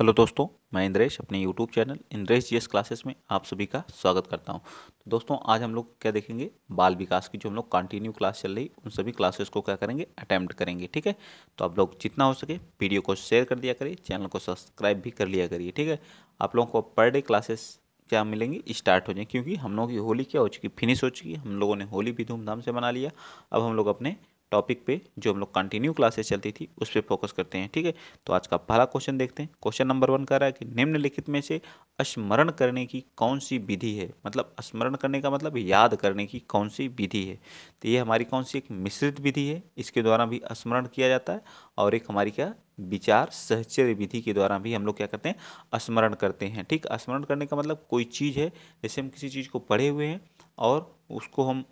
hello दोस्तों मैं इंद्रेश अपने YouTube channel Indresh GS classes में आप सभी का स्वागत करता हूं तो दोस्तों आज हम लोग क्या देखेंगे बाल विकास की जो हम लोग कंटिन्यू क्लास चल रही उन सभी क्लासेस को क्या करेंगे अटैम्प्ट करेंगे ठीक है तो आप लोग जितना हो सके वीडियो को शेयर कर दिया करिए चैनल को सब्सक्राइब भी कर लिया करिए ठीक है आप लोगों को पर डे क्लासेस क्या मिलेंगी स्टार्ट हो जाए क्योंकि हम लोगों की होली क्या हो चुकी फिनिश हो चुकी हम लोगों ने होली भी धूमधाम से मना लिया अब हम लोग अपने टॉपिक पे जो हम लोग कंटिन्यू क्लासेस चलती थी उस पर फोकस करते हैं ठीक है तो आज का पहला क्वेश्चन देखते हैं क्वेश्चन नंबर वन कह रहा है कि निम्नलिखित में से स्मरण करने की कौन सी विधि है मतलब स्मरण करने का मतलब याद करने की कौन सी विधि है तो ये हमारी कौन सी एक मिश्रित विधि है इसके द्वारा भी स्मरण किया जाता है और एक हमारी क्या विचार सहचर्य विधि के द्वारा भी हम लोग क्या करते हैं स्मरण करते हैं ठीक स्मरण करने का मतलब कोई चीज़ है जैसे हम किसी चीज़ को पढ़े हुए हैं और उसको हम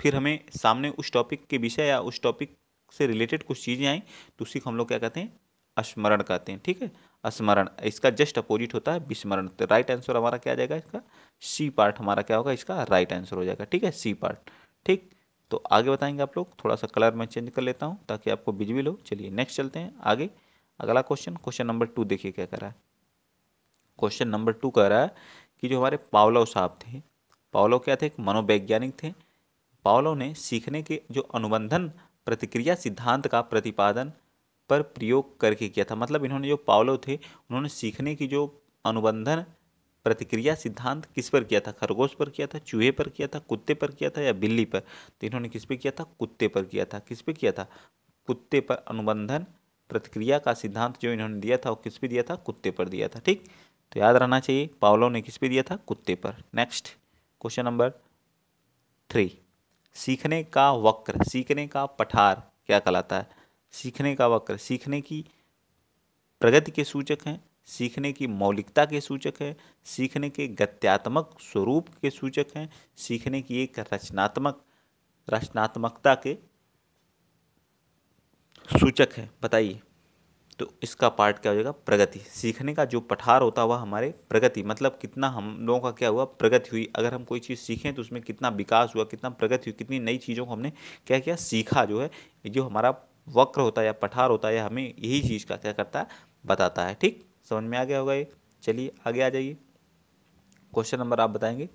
फिर हमें सामने उस टॉपिक के विषय या उस टॉपिक से रिलेटेड कुछ चीज़ें आई तो उसी को हम लोग क्या कहते हैं स्मरण कहते हैं ठीक है स्मरण इसका जस्ट अपोजिट होता है विस्मरण तो राइट आंसर हमारा क्या आ जाएगा इसका सी पार्ट हमारा क्या होगा इसका राइट आंसर हो जाएगा ठीक है सी पार्ट ठीक तो आगे बताएंगे आप लोग थोड़ा सा कलर मैं चेंज कर लेता हूँ ताकि आपको बिजबिल हो चलिए नेक्स्ट चलते हैं आगे अगला क्वेश्चन क्वेश्चन नंबर टू देखिए क्या कह रहा है क्वेश्चन नंबर टू कह रहा है कि जो हमारे पावलो साहब थे पावलो क्या थे एक मनोवैज्ञानिक थे पावलो ने सीखने के जो अनुबंधन प्रतिक्रिया सिद्धांत का प्रतिपादन पर प्रयोग करके किया था मतलब इन्होंने जो पावलो थे उन्होंने सीखने की जो अनुबंधन प्रतिक्रिया सिद्धांत किस पर किया था खरगोश पर किया था चूहे पर किया था कुत्ते पर किया था या बिल्ली पर तो इन्होंने किस पर किया था कुत्ते पर किया था किस पर किया था कुत्ते पर अनुबंधन प्रतिक्रिया का सिद्धांत जो इन्होंने दिया था वो किस पर दिया था कुत्ते पर दिया था ठीक तो याद रहना चाहिए पावलो ने किस पर दिया था कुत्ते पर नेक्स्ट क्वेश्चन नंबर थ्री सीखने का वक्र सीखने का पठार क्या कहलाता है सीखने का वक्र सीखने की प्रगति के सूचक हैं सीखने की मौलिकता के सूचक हैं सीखने के गत्यात्मक स्वरूप के सूचक हैं सीखने की एक रचनात्मक रचनात्मकता के सूचक हैं बताइए तो इसका पार्ट क्या हो जाएगा प्रगति सीखने का जो पठार होता हुआ हमारे प्रगति मतलब कितना हम लोगों का क्या हुआ प्रगति हुई अगर हम कोई चीज़ सीखें तो उसमें कितना विकास हुआ कितना प्रगति हुई कितनी नई चीज़ों को हमने क्या किया सीखा जो है जो हमारा वक्र होता है या पठार होता है या हमें यही चीज़ का क्या करता है बताता है ठीक समझ में आ गया होगा ये चलिए आगे आ जाइए क्वेश्चन नंबर आप बताएंगे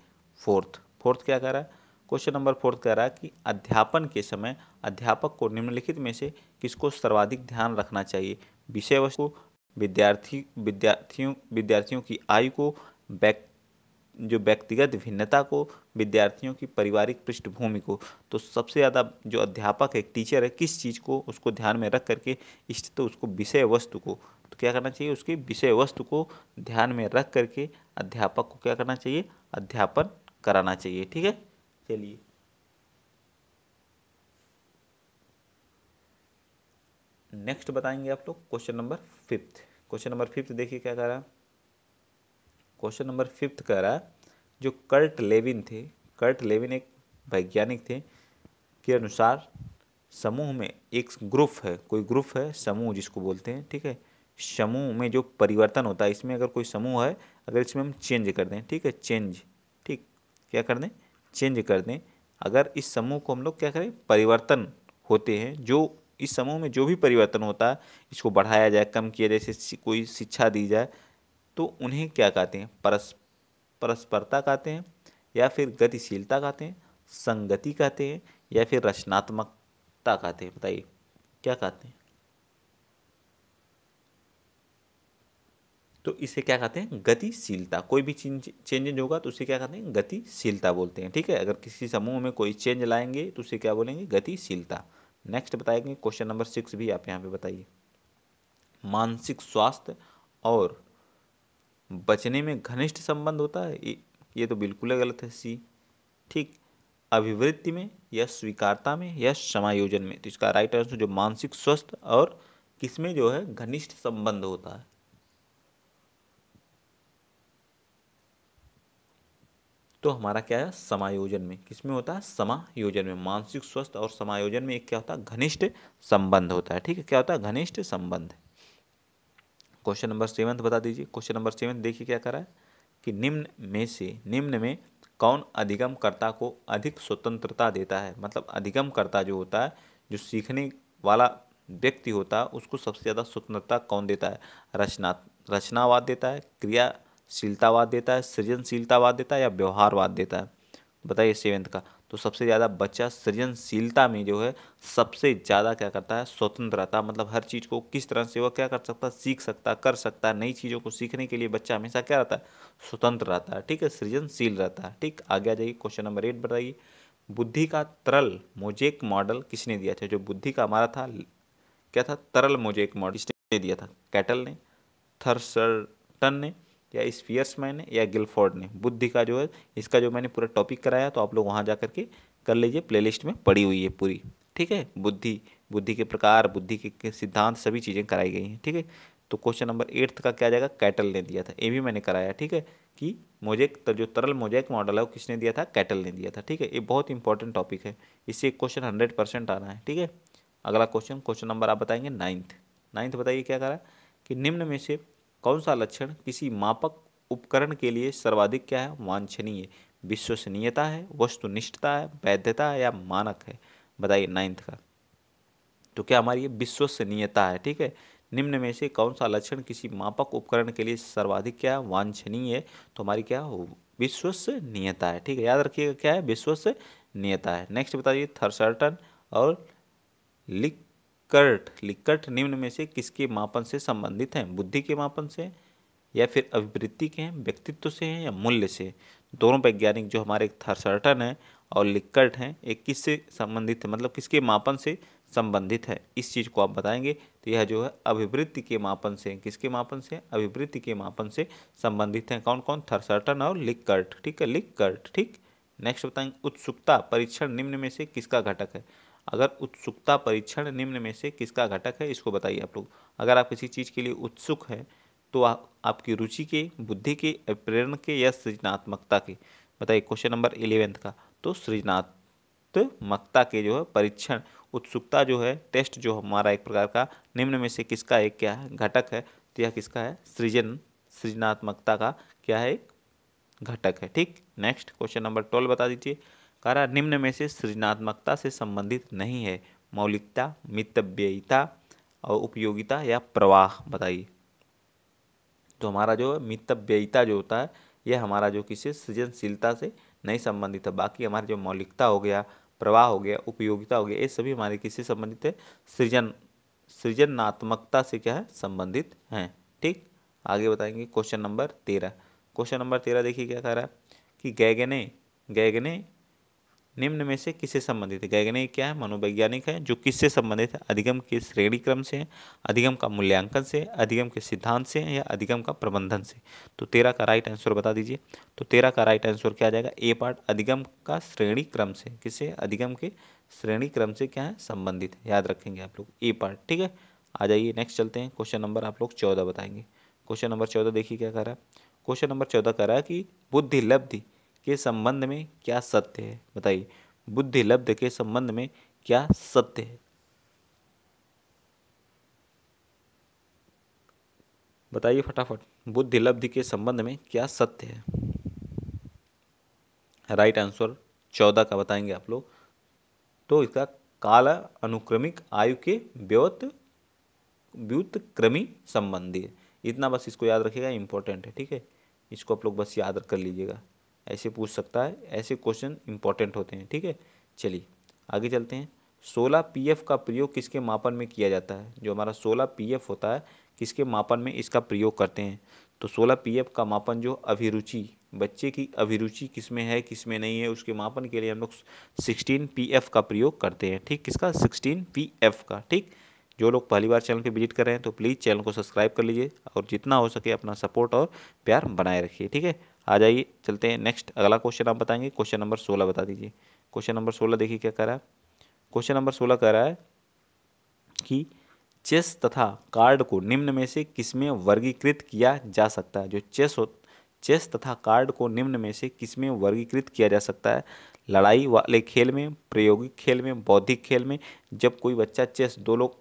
फोर्थ फोर्थ क्या कह रहा है क्वेश्चन नंबर फोर्थ कह रहा है कि अध्यापन के समय अध्यापक को निम्नलिखित में से किसको सर्वाधिक ध्यान रखना चाहिए विषय वस्तु विद्यार्थी विद्यार्थियों विद्यार्थियों की आयु को व्यक्ति जो व्यक्तिगत भिन्नता को विद्यार्थियों की पारिवारिक पृष्ठभूमि को तो सबसे ज़्यादा जो अध्यापक है टीचर है किस चीज़ को उसको ध्यान में रख करके इस तो उसको विषय वस्तु को तो क्या करना चाहिए उसकी विषय वस्तु को ध्यान में रख करके अध्यापक को क्या करना चाहिए अध्यापन कराना चाहिए ठीक है चलिए नेक्स्ट बताएंगे आप लोग question number fifth question number fifth देखिए क्या कह रहा है क्वेश्चन नंबर फिफ्थ कह रहा है जो कर्ट लेविन थे कर्ट लेविन एक वैज्ञानिक थे के अनुसार समूह में एक ग्रुप है कोई ग्रुप है समूह जिसको बोलते हैं ठीक है समूह में जो परिवर्तन होता है इसमें अगर कोई समूह है अगर इसमें हम चेंज कर दें ठीक है चेंज ठीक क्या कर दें चेंज कर दें अगर इस समूह को हम लोग क्या करें परिवर्तन होते हैं जो इस समूह में जो भी परिवर्तन होता है इसको बढ़ाया जाए कम किया जाए जैसे कोई शिक्षा दी जाए तो उन्हें क्या कहते हैं परस परस्परता कहते हैं या फिर गतिशीलता कहते हैं संगति कहते हैं या फिर रचनात्मकता कहते हैं बताइए क्या कहते हैं तो इसे क्या कहते हैं गतिशीलता कोई भी चेंजेज होगा तो उसे क्या कहते हैं गतिशीलता बोलते हैं ठीक है अगर किसी समूह में कोई चेंज लाएंगे तो उसे क्या बोलेंगे गतिशीलता नेक्स्ट बताएंगे क्वेश्चन नंबर सिक्स भी आप यहाँ पे बताइए मानसिक स्वास्थ्य और बचने में घनिष्ठ संबंध होता है ये तो बिल्कुल गलत है सी ठीक अभिवृत्ति में या स्वीकारता में या समायोजन में तो इसका राइट आंसर जो मानसिक स्वस्थ और किसमें जो है घनिष्ठ संबंध होता है तो हमारा क्या है समायोजन में किसमें होता है समायोजन में मानसिक स्वस्थ और समायोजन में एक क्या होता है घनिष्ठ संबंध होता है ठीक है क्या होता है घनिष्ठ संबंध क्वेश्चन नंबर सेवन्थ बता दीजिए क्वेश्चन नंबर सेवंथ देखिए क्या करा है कि निम्न में से निम्न में कौन अधिगमकर्ता को अधिक स्वतंत्रता देता है मतलब अधिगमकर्ता जो होता है जो सीखने वाला व्यक्ति होता है उसको सबसे ज़्यादा स्वतंत्रता कौन देता है रचना रचनावाद देता है क्रिया शीलतावाद देता है सृजनशीलतावाद देता है या व्यवहारवाद देता है बताइए सेवेंथ का तो सबसे ज़्यादा बच्चा सृजनशीलता में जो है सबसे ज़्यादा क्या करता है स्वतंत्र रहता है मतलब हर चीज़ को किस तरह से वह क्या कर सकता है सीख सकता कर सकता है नई चीज़ों को सीखने के लिए बच्चा हमेशा क्या रहता है स्वतंत्र रहता है ठीक है सृजनशील रहता है ठीक आगे आ जाइए क्वेश्चन नंबर एट बताइए बुद्धि का तरल मोजेक मॉडल किसने दिया था जो बुद्धि का हमारा था क्या था तरल मोजेक मॉडल किसने दिया था कैटल ने थर्सर्टन ने या मैन ने या गिलफोर्ड ने बुद्धि का जो है इसका जो मैंने पूरा टॉपिक कराया तो आप लोग वहाँ जा करके कर लीजिए प्लेलिस्ट में पड़ी हुई है पूरी ठीक है बुद्धि बुद्धि के प्रकार बुद्धि के, सिद्धांत सभी चीज़ें कराई गई हैं ठीक है तो क्वेश्चन नंबर एट्थ का क्या जाएगा कैटल ने दिया था ये भी मैंने कराया ठीक है कि मोजेक तर तो जो तरल मोजेक मॉडल है वो किसने दिया था कैटल ने दिया था ठीक है ये बहुत इंपॉर्टेंट टॉपिक है इससे एक क्वेश्चन हंड्रेड परसेंट आना है ठीक है अगला क्वेश्चन क्वेश्चन नंबर आप बताएंगे नाइन्थ नाइन्थ बताइए क्या करा कि निम्न में से कौन सा लक्षण किसी मापक उपकरण के लिए सर्वाधिक क्या है वांछनीय विश्वसनीयता है वस्तुनिष्ठता है वैधता है या मानक है बताइए नाइन्थ का तो क्या हमारी ये विश्वसनीयता है ठीक है निम्न में से कौन सा लक्षण किसी मापक उपकरण के लिए सर्वाधिक क्या है वांछनीय है तो हमारी क्या हो विश्वसनीयता है ठीक है याद रखिएगा क्या है विश्वसनीयता है नेक्स्ट बताइए थर्सर्टन और लिक कर्ट लिकट निम्न में से किसके मापन से संबंधित हैं बुद्धि के मापन से या फिर अभिवृत्ति के हैं व्यक्तित्व से हैं या मूल्य से दोनों वैज्ञानिक जो हमारे थर्सर्टन है और लिकर्ट हैं एक किस से संबंधित है मतलब किसके मापन से संबंधित है इस चीज़ को आप बताएंगे तो यह जो है अभिवृत्ति के मापन से किसके मापन से अभिवृत्ति के मापन से संबंधित हैं कौन कौन थर्सर्टन और लिकर्ट ठीक है लिकर्ट ठीक नेक्स्ट बताएंगे उत्सुकता परीक्षण निम्न में से किसका घटक है अगर उत्सुकता परीक्षण निम्न में से किसका घटक है इसको बताइए आप लोग अगर आप किसी चीज़ के लिए उत्सुक है तो आ, आपकी रुचि के बुद्धि के प्रेरण के या सृजनात्मकता के बताइए क्वेश्चन नंबर इलेवेंथ का तो सृजनात्मकता के जो है परीक्षण उत्सुकता जो है टेस्ट जो हमारा एक प्रकार का निम्न में से किसका एक क्या है घटक है तो यह किसका है सृजन सृजनात्मकता का क्या है एक घटक है ठीक नेक्स्ट क्वेश्चन नंबर ट्वेल्व बता दीजिए कारा निम्न में से सृजनात्मकता से संबंधित नहीं है मौलिकता मितव्ययिता और उपयोगिता या प्रवाह बताइए तो हमारा जो मितव्ययिता जो होता है यह हमारा जो किसी सृजनशीलता से नहीं संबंधित है बाकी हमारे जो मौलिकता हो गया प्रवाह हो गया उपयोगिता हो गया ये सभी हमारे किससे संबंधित है सृजन सृजनात्मकता से क्या है संबंधित हैं ठीक आगे बताएंगे क्वेश्चन नंबर तेरह क्वेश्चन नंबर तेरह देखिए क्या कह रहा है कि गैगने गैगने निम्न में से किससे संबंधित है गैगने क्या है मनोवैज्ञानिक है जो किससे संबंधित है अधिगम के श्रेणी क्रम से अधिगम का मूल्यांकन से अधिगम के सिद्धांत से या अधिगम का प्रबंधन से तो तेरह का राइट आंसर बता दीजिए तो तेरह का राइट आंसर क्या आ जाएगा ए पार्ट अधिगम का श्रेणी क्रम से किसे अधिगम के श्रेणी क्रम से क्या है संबंधित है याद रखेंगे आप लोग ए पार्ट ठीक है आ जाइए नेक्स्ट चलते हैं क्वेश्चन नंबर आप लोग चौदह बताएंगे क्वेश्चन नंबर चौदह देखिए क्या कह रहा है क्वेश्चन नंबर चौदह कह रहा है कि बुद्धि लब्धि के संबंध में क्या सत्य है बताइए बुद्धि लब्ध के संबंध में क्या सत्य है बताइए फटाफट बुद्धि लब्धि के संबंध में क्या सत्य है राइट आंसर चौदह का बताएंगे आप लोग तो इसका काल अनुक्रमिक आयु के व्योत क्रमी संबंधी इतना बस इसको याद रखिएगा इंपॉर्टेंट है ठीक है इसको आप लोग बस याद कर लीजिएगा ऐसे पूछ सकता है ऐसे क्वेश्चन इंपॉर्टेंट होते हैं ठीक है चलिए आगे चलते हैं सोलह पी का प्रयोग किसके मापन में किया जाता है जो हमारा सोलह पी होता है किसके मापन में इसका प्रयोग करते हैं तो सोलह पी का मापन जो अभिरुचि बच्चे की अभिरुचि किस में है किस में नहीं है उसके मापन के लिए हम लोग सिक्सटीन पी का प्रयोग करते हैं ठीक किसका सिक्सटीन पी का ठीक जो लोग पहली बार चैनल पे विजिट कर रहे हैं तो प्लीज़ चैनल को सब्सक्राइब कर लीजिए और जितना हो सके अपना सपोर्ट और प्यार बनाए रखिए ठीक है आ जाइए चलते हैं नेक्स्ट अगला क्वेश्चन आप बताएंगे क्वेश्चन नंबर सोलह बता दीजिए क्वेश्चन नंबर सोलह देखिए क्या कह रहा है क्वेश्चन नंबर सोलह कह रहा है कि चेस तथा कार्ड को निम्न में से किसमें वर्गीकृत किया जा सकता है जो चेस हो चेस तथा कार्ड को निम्न में से किसमें वर्गीकृत किया जा सकता है लड़ाई वाले खेल में प्रायोगिक खेल में बौद्धिक खेल में जब कोई बच्चा चेस दो लोग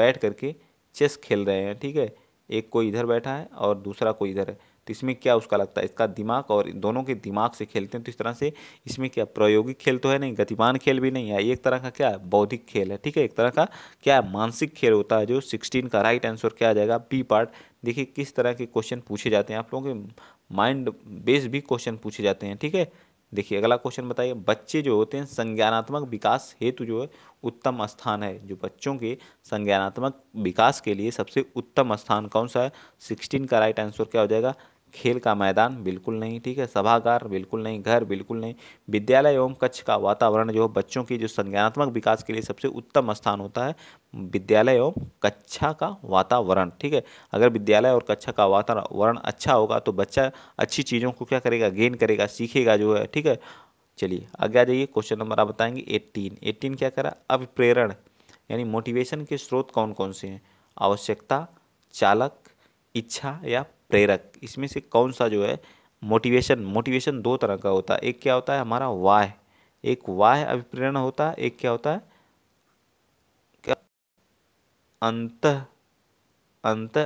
बैठ करके चेस खेल रहे हैं ठीक है एक कोई इधर बैठा है और दूसरा कोई इधर है तो इसमें क्या उसका लगता है इसका दिमाग और दोनों के दिमाग से खेलते हैं तो इस तरह से इसमें क्या प्रायोगिक खेल तो है नहीं गतिमान खेल भी नहीं है एक तरह का क्या है बौद्धिक खेल है ठीक है एक तरह का क्या है मानसिक खेल होता है जो सिक्सटीन का राइट आंसर क्या आ जाएगा बी पार्ट देखिए किस तरह के क्वेश्चन पूछे जाते हैं आप लोगों के माइंड बेस भी क्वेश्चन पूछे जाते हैं ठीक है देखिए अगला क्वेश्चन बताइए बच्चे जो होते हैं संज्ञानात्मक विकास हेतु जो है उत्तम स्थान है जो बच्चों के संज्ञानात्मक विकास के लिए सबसे उत्तम स्थान कौन सा है सिक्सटीन का राइट आंसर क्या हो जाएगा खेल का मैदान बिल्कुल नहीं ठीक है सभागार बिल्कुल नहीं घर बिल्कुल नहीं विद्यालय एवं कक्ष का वातावरण जो बच्चों की जो संज्ञानात्मक विकास के लिए सबसे उत्तम स्थान होता है विद्यालय एवं कक्षा का वातावरण ठीक है अगर विद्यालय और कक्षा का वातावरण अच्छा होगा तो बच्चा अच्छी चीज़ों को क्या करेगा गेन करेगा सीखेगा जो है ठीक है चलिए आगे आ जाइए क्वेश्चन नंबर आप बताएंगे एट्टीन एट्टीन क्या करा अभिप्रेरण यानी मोटिवेशन के स्रोत कौन कौन से हैं आवश्यकता चालक इच्छा या प्रेरक इसमें से कौन सा जो है मोटिवेशन मोटिवेशन दो तरह का होता है एक क्या होता है हमारा वाह एक वाह अभिप्रेरण होता है एक क्या होता है क्या अंत अंत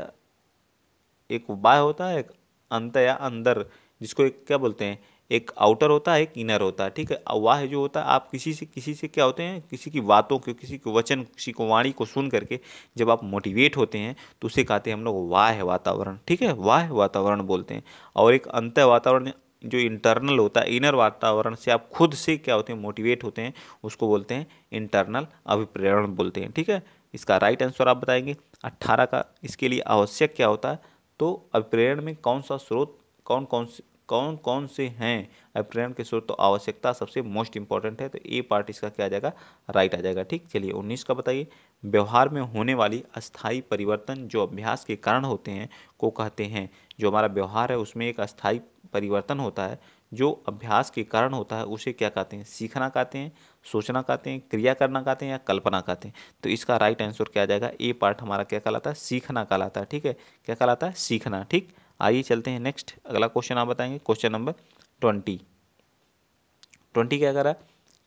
एक वाह होता है एक अंत या अंदर जिसको एक क्या बोलते हैं एक आउटर होता है एक इनर होता है ठीक है वाह जो होता है आप किसी से किसी से क्या होते हैं किसी की बातों को किसी के वचन किसी को वाणी को सुन करके जब आप मोटिवेट होते हैं तो उसे कहते हैं हम लोग वाह वातावरण ठीक है वाह वातावरण बोलते हैं और एक अंत वातावरण जो इंटरनल होता है इनर वातावरण से आप खुद से क्या होते हैं मोटिवेट होते हैं उसको बोलते हैं इंटरनल अभिप्रेरण बोलते हैं ठीक है इसका राइट आंसर आप बताएंगे अट्ठारह का इसके लिए आवश्यक क्या होता है तो अभिप्रेरण में कौन सा स्रोत कौन कौन से कौन कौन से हैं अभिप्रेरण के स्रोत तो आवश्यकता सबसे मोस्ट इंपॉर्टेंट है तो ए पार्ट इसका क्या आ जाएगा राइट आ जाएगा ठीक चलिए उन्नीस का बताइए व्यवहार में होने वाली अस्थाई परिवर्तन जो अभ्यास के कारण होते हैं को कहते हैं जो हमारा व्यवहार है उसमें एक अस्थाई परिवर्तन होता है जो अभ्यास के कारण होता है उसे क्या कहते हैं सीखना कहते हैं सोचना कहते हैं क्रिया करना कहते हैं या कल्पना कहते हैं तो इसका राइट आंसर क्या आ जाएगा ए पार्ट हमारा क्या कहलाता है सीखना कहलाता है ठीक है क्या कहलाता है सीखना ठीक आइए चलते हैं नेक्स्ट अगला क्वेश्चन आप बताएंगे क्वेश्चन नंबर ट्वेंटी ट्वेंटी क्या करा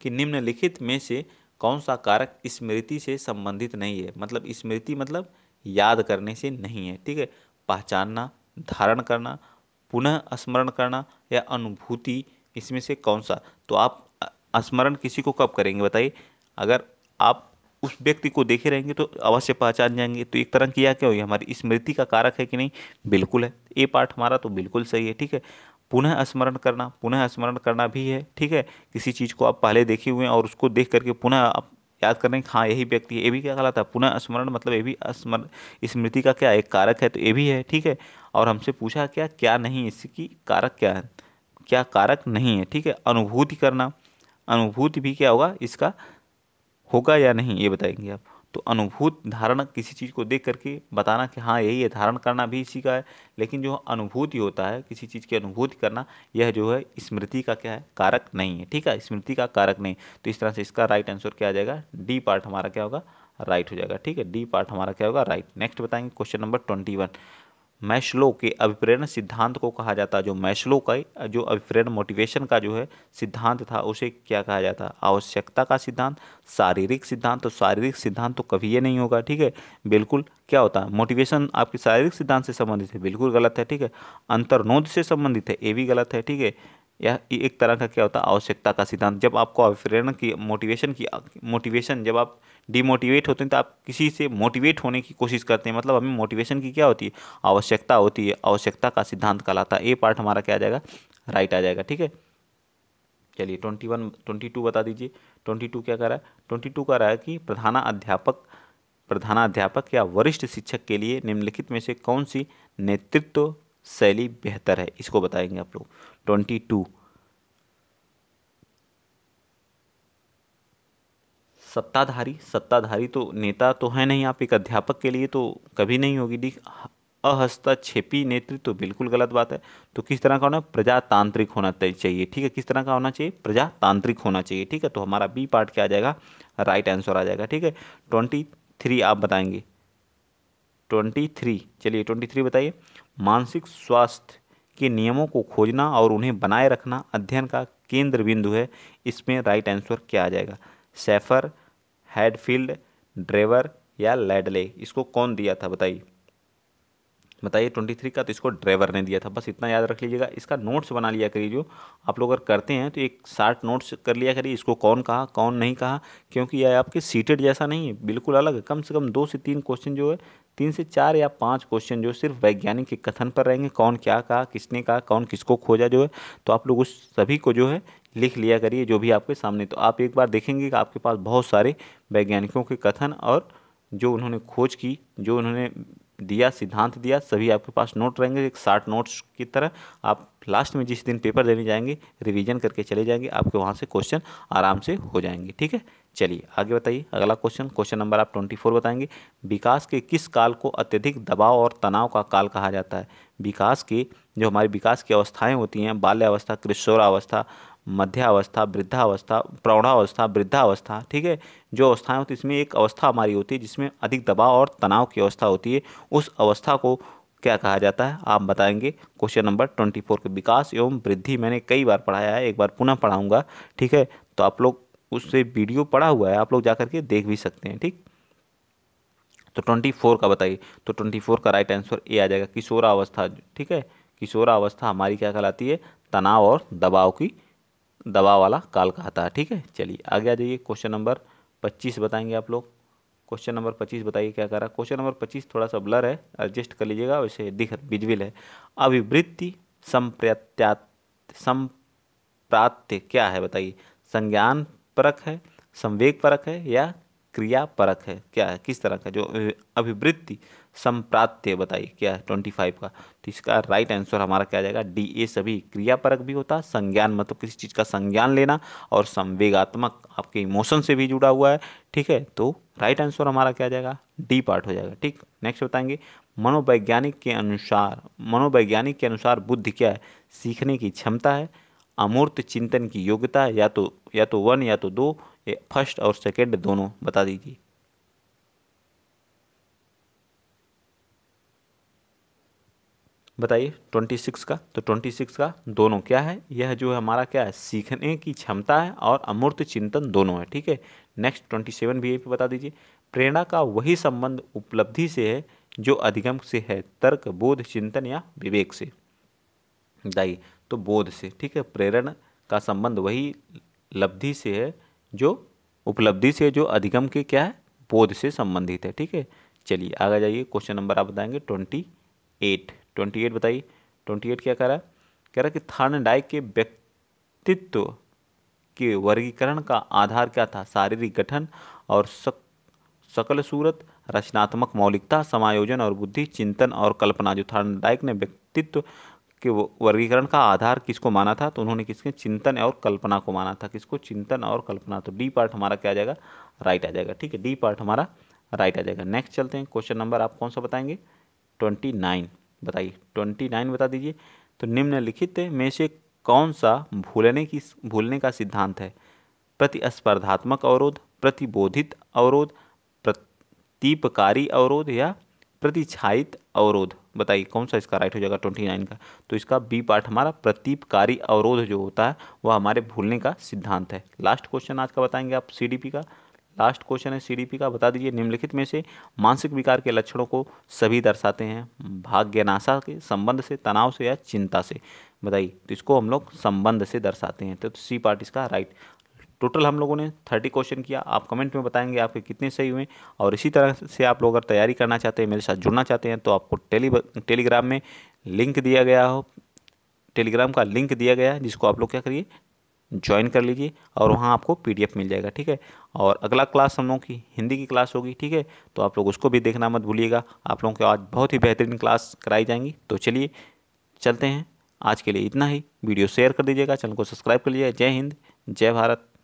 कि निम्नलिखित में से कौन सा कारक स्मृति से संबंधित नहीं है मतलब स्मृति मतलब याद करने से नहीं है ठीक है पहचानना धारण करना पुनः स्मरण करना या अनुभूति इसमें से कौन सा तो आप स्मरण किसी को कब करेंगे बताइए अगर आप उस व्यक्ति को देखे रहेंगे तो अवश्य पहचान जाएंगे तो एक तरह की यह क्या हुई हमारी स्मृति का कारक है कि नहीं बिल्कुल है ये पार्ट हमारा तो बिल्कुल सही है ठीक है पुनः स्मरण करना पुनः स्मरण करना भी है ठीक है किसी चीज़ को आप पहले देखे हुए हैं और उसको देख करके पुनः आप याद करें हाँ यही व्यक्ति है ये भी क्या कहलाता है पुनः स्मरण मतलब ये भी स्मरण स्मृति का क्या एक कारक है तो ये भी है ठीक है और हमसे पूछा क्या क्या नहीं इसकी कारक क्या है क्या कारक नहीं है ठीक है अनुभूति करना अनुभूति भी क्या होगा इसका होगा या नहीं ये बताएंगे आप तो अनुभूत धारण किसी चीज़ को देख करके बताना कि हाँ यही है धारण करना भी इसी का है लेकिन जो अनुभूति होता है किसी चीज़ की अनुभूति करना यह जो है स्मृति का क्या है कारक नहीं है ठीक है स्मृति का कारक नहीं तो इस तरह से इसका राइट आंसर क्या आ जाएगा डी पार्ट हमारा क्या होगा राइट हो जाएगा ठीक है डी पार्ट हमारा क्या होगा राइट नेक्स्ट बताएंगे question number twenty one Maslow के अभिप्रेरण सिद्धांत को कहा जाता जो मैशलो का जो अभिप्रेरण मोटिवेशन का जो है सिद्धांत था उसे क्या कहा जाता आवश्यकता का सिद्धांत शारीरिक सिद्धांत तो शारीरिक सिद्धांत तो कभी ये नहीं होगा ठीक है बिल्कुल क्या होता है मोटिवेशन आपके शारीरिक सिद्धांत से संबंधित है बिल्कुल गलत है ठीक है अंतर्नोद से संबंधित है ये भी गलत है ठीक है यह एक तरह का क्या होता है आवश्यकता का सिद्धांत जब आपको अभिप्रेरण की मोटिवेशन की मोटिवेशन जब आप डीमोटिवेट होते हैं तो आप किसी से मोटिवेट होने की कोशिश करते हैं मतलब हमें मोटिवेशन की क्या होती है आवश्यकता होती है आवश्यकता का सिद्धांत कहलाता है ये पार्ट हमारा क्या आ जाएगा राइट आ जाएगा ठीक है चलिए ट्वेंटी वन ट्वेंटी टू बता दीजिए ट्वेंटी टू क्या कर रहा है ट्वेंटी टू कह रहा है कि प्रधाना अध्यापक प्रधानाध्यापक या वरिष्ठ शिक्षक के लिए निम्नलिखित में से कौन सी नेतृत्व शैली बेहतर है इसको बताएंगे आप लोग ट्वेंटी टू सत्ताधारी सत्ताधारी तो नेता तो है नहीं आप एक अध्यापक के लिए तो कभी नहीं होगी डी अहस्तक्षेपी नेतृत्व तो बिल्कुल गलत बात है तो किस तरह का होना प्रजातांत्रिक होना चाहिए ठीक है किस तरह का होना चाहिए प्रजातांत्रिक होना चाहिए ठीक है तो हमारा बी पार्ट क्या आ जाएगा राइट आंसर आ जाएगा ठीक है ट्वेंटी थ्री आप बताएंगे ट्वेंटी थ्री चलिए ट्वेंटी थ्री बताइए मानसिक स्वास्थ्य के नियमों को खोजना और उन्हें बनाए रखना अध्ययन का केंद्र बिंदु है इसमें राइट आंसर क्या आ जाएगा सेफर हैडफील्ड ड्रेवर या लैडले इसको कौन दिया था बताइए बताइए ट्वेंटी थ्री का तो इसको ड्राइवर ने दिया था बस इतना याद रख लीजिएगा इसका नोट्स बना लिया करिए जो आप लोग अगर करते हैं तो एक शार्ट नोट्स कर लिया करिए इसको कौन कहा कौन नहीं कहा क्योंकि यह आपके सीटेड जैसा नहीं है बिल्कुल अलग है कम से कम दो से तीन क्वेश्चन जो है तीन से चार या पांच क्वेश्चन जो सिर्फ वैज्ञानिक के कथन पर रहेंगे कौन क्या कहा किसने कहा कौन किसको खोजा जो है तो आप लोग उस सभी को जो है लिख लिया करिए जो भी आपके सामने तो आप एक बार देखेंगे कि आपके पास बहुत सारे वैज्ञानिकों के कथन और जो उन्होंने खोज की जो उन्होंने दिया सिद्धांत दिया सभी आपके पास नोट रहेंगे एक शार्ट नोट्स की तरह आप लास्ट में जिस दिन पेपर देने जाएंगे रिवीजन करके चले जाएंगे आपके वहाँ से क्वेश्चन आराम से हो जाएंगे ठीक है चलिए आगे बताइए अगला क्वेश्चन क्वेश्चन नंबर आप ट्वेंटी फोर बताएंगे विकास के किस काल को अत्यधिक दबाव और तनाव का काल कहा जाता है विकास के जो हमारी विकास की अवस्थाएँ होती हैं बाल्यावस्था किशोरावस्था मध्यावस्था वृद्धावस्था प्रौढ़ावस्था वृद्धावस्था ठीक है जो अवस्थाएं होती है इसमें एक अवस्था हमारी होती है जिसमें अधिक दबाव और तनाव की अवस्था होती है उस अवस्था को क्या कहा जाता है आप बताएंगे क्वेश्चन नंबर ट्वेंटी फोर के विकास एवं वृद्धि मैंने कई बार पढ़ाया है एक बार पुनः पढ़ाऊँगा ठीक है तो आप लोग उससे वीडियो पढ़ा हुआ है आप लोग जा करके देख भी सकते हैं ठीक तो ट्वेंटी फोर का बताइए तो ट्वेंटी फोर का राइट आंसर ए आ जाएगा किशोरावस्था ठीक है किशोरावस्था हमारी क्या कहलाती है तनाव और दबाव की दबाव वाला काल कहता है ठीक है चलिए आगे आ जाइए क्वेश्चन नंबर पच्चीस बताएंगे आप लोग क्वेश्चन नंबर पच्चीस बताइए क्या कह रहा है क्वेश्चन नंबर पच्चीस थोड़ा सा ब्लर है एडजस्ट कर लीजिएगा वैसे दिख बिजविल है अभिवृत्ति संप्रत्या संप्रात्य क्या है बताइए संज्ञान परक है संवेग परक है या क्रिया परक है क्या है किस तरह का जो अभिवृत्ति संप्राप्त बताइए क्या ट्वेंटी फाइव का तो इसका राइट आंसर हमारा क्या जाएगा डी ए सभी क्रियापरक भी होता है संज्ञान मतलब किसी चीज़ का संज्ञान लेना और संवेगात्मक आपके इमोशन से भी जुड़ा हुआ है ठीक है तो राइट आंसर हमारा क्या जाएगा डी पार्ट हो जाएगा ठीक नेक्स्ट बताएंगे मनोवैज्ञानिक के अनुसार मनोवैज्ञानिक के अनुसार बुद्धि क्या है सीखने की क्षमता है अमूर्त चिंतन की योग्यता या तो या तो वन या तो दो फर्स्ट और सेकेंड दोनों बता दीजिए बताइए ट्वेंटी सिक्स का तो ट्वेंटी सिक्स का दोनों क्या है यह जो है हमारा क्या है सीखने की क्षमता है और अमूर्त चिंतन दोनों है ठीक है नेक्स्ट ट्वेंटी सेवन भी ये बता दीजिए प्रेरणा का वही संबंध उपलब्धि से है जो अधिगम से है तर्क बोध चिंतन या विवेक से दाई तो बोध से ठीक है प्रेरण का संबंध वही लब्धि से है जो उपलब्धि से जो अधिगम के क्या है बोध से संबंधित है ठीक है चलिए आगे जाइए क्वेश्चन नंबर आप बताएंगे ट्वेंटी एट ट्वेंटी एट बताइए ट्वेंटी एट क्या कह रहा है कह रहा है कि थार्नडाइक के व्यक्तित्व के वर्गीकरण का आधार क्या था शारीरिक गठन और सक, सकल सूरत रचनात्मक मौलिकता समायोजन और बुद्धि चिंतन और कल्पना जो थार्नडाइक ने व्यक्तित्व के वर्गीकरण का आधार किसको माना था तो उन्होंने किसके चिंतन और कल्पना को माना था किसको चिंतन और कल्पना तो डी पार्ट हमारा क्या आ जाएगा राइट आ जाएगा ठीक है डी पार्ट हमारा राइट आ जाएगा नेक्स्ट चलते हैं क्वेश्चन नंबर आप कौन सा बताएंगे ट्वेंटी नाइन बताइए ट्वेंटी नाइन बता दीजिए तो निम्नलिखित में से कौन सा भूलने की भूलने का सिद्धांत है प्रतिस्पर्धात्मक अवरोध प्रतिबोधित अवरोध प्रतीपकारी अवरोध या प्रतिछायित अवरोध बताइए कौन सा इसका राइट हो जाएगा ट्वेंटी नाइन का तो इसका बी पार्ट हमारा प्रतीपकारी अवरोध जो होता है वह हमारे भूलने का सिद्धांत है लास्ट क्वेश्चन आज का बताएंगे आप पी का लास्ट क्वेश्चन है सीडीपी का बता दीजिए निम्नलिखित में से मानसिक विकार के लक्षणों को सभी दर्शाते हैं भाग्यनाशा के संबंध से तनाव से या चिंता से बताइए तो इसको हम लोग संबंध से दर्शाते हैं तो सी पार्ट इसका राइट टोटल हम लोगों ने थर्टी क्वेश्चन किया आप कमेंट में बताएंगे आपके कितने सही हुए और इसी तरह से आप लोग अगर तैयारी करना चाहते हैं मेरे साथ जुड़ना चाहते हैं तो आपको टेली टेलीग्राम में लिंक दिया गया हो टेलीग्राम का लिंक दिया गया है जिसको आप लोग क्या करिए ज्वाइन कर लीजिए और वहाँ आपको पीडीएफ मिल जाएगा ठीक है और अगला क्लास हम लोगों की हिंदी की क्लास होगी ठीक है तो आप लोग उसको भी देखना मत भूलिएगा आप लोगों को आज बहुत ही बेहतरीन क्लास कराई जाएंगी तो चलिए चलते हैं आज के लिए इतना ही वीडियो शेयर कर दीजिएगा चैनल को सब्सक्राइब कर लीजिएगा जय हिंद जय भारत